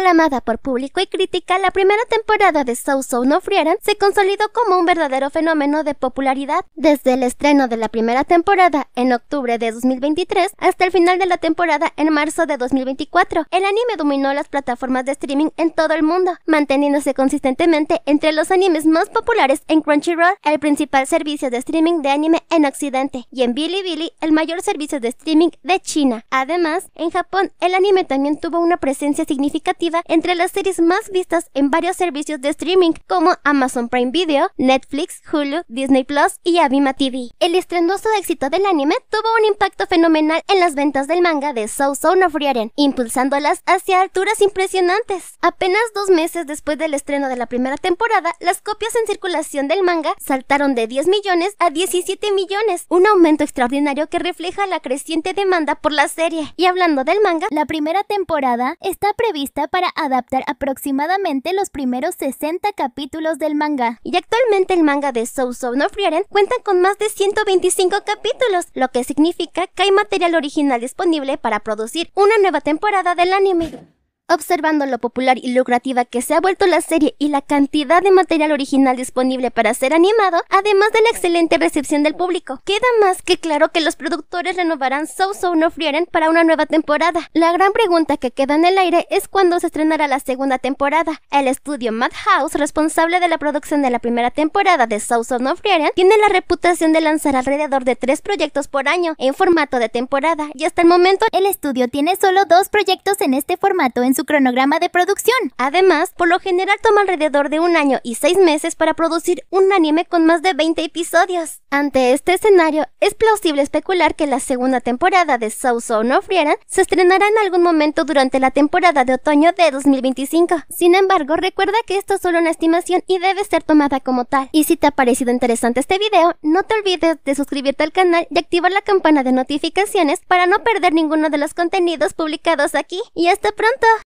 aclamada por público y crítica, la primera temporada de So So No Frieran se consolidó como un verdadero fenómeno de popularidad. Desde el estreno de la primera temporada en octubre de 2023 hasta el final de la temporada en marzo de 2024, el anime dominó las plataformas de streaming en todo el mundo, manteniéndose consistentemente entre los animes más populares en Crunchyroll, el principal servicio de streaming de anime en Occidente, y en Bilibili, el mayor servicio de streaming de China. Además, en Japón, el anime también tuvo una presencia significativa entre las series más vistas en varios servicios de streaming como Amazon Prime Video, Netflix, Hulu, Disney Plus y Abima TV. El estrenoso éxito del anime tuvo un impacto fenomenal en las ventas del manga de So Zone no Frieren, impulsándolas hacia alturas impresionantes. Apenas dos meses después del estreno de la primera temporada, las copias en circulación del manga saltaron de 10 millones a 17 millones, un aumento extraordinario que refleja la creciente demanda por la serie. Y hablando del manga, la primera temporada está prevista para adaptar aproximadamente los primeros 60 capítulos del manga. Y actualmente el manga de Sousou so no Frieren cuenta con más de 125 capítulos, lo que significa que hay material original disponible para producir una nueva temporada del anime. Observando lo popular y lucrativa que se ha vuelto la serie y la cantidad de material original disponible para ser animado, además de la excelente recepción del público, queda más que claro que los productores renovarán So of No Frieren para una nueva temporada. La gran pregunta que queda en el aire es cuándo se estrenará la segunda temporada. El estudio Madhouse, responsable de la producción de la primera temporada de So of No Frieren, tiene la reputación de lanzar alrededor de tres proyectos por año en formato de temporada, y hasta el momento el estudio tiene solo dos proyectos en este formato en su cronograma de producción. Además, por lo general toma alrededor de un año y seis meses para producir un anime con más de 20 episodios. Ante este escenario, es plausible especular que la segunda temporada de So no se estrenará en algún momento durante la temporada de otoño de 2025. Sin embargo, recuerda que esto es solo una estimación y debe ser tomada como tal. Y si te ha parecido interesante este video, no te olvides de suscribirte al canal y activar la campana de notificaciones para no perder ninguno de los contenidos publicados aquí. Y hasta pronto.